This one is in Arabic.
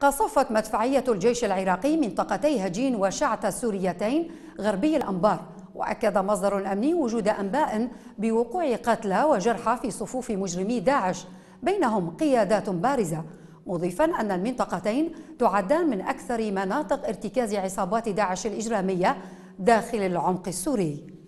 قصفت مدفعية الجيش العراقي منطقتي هجين وشعت السوريتين غربي الأنبار وأكد مصدر أمني وجود أنباء بوقوع قتلى وجرحى في صفوف مجرمي داعش بينهم قيادات بارزة مضيفا أن المنطقتين تعدان من أكثر مناطق ارتكاز عصابات داعش الإجرامية داخل العمق السوري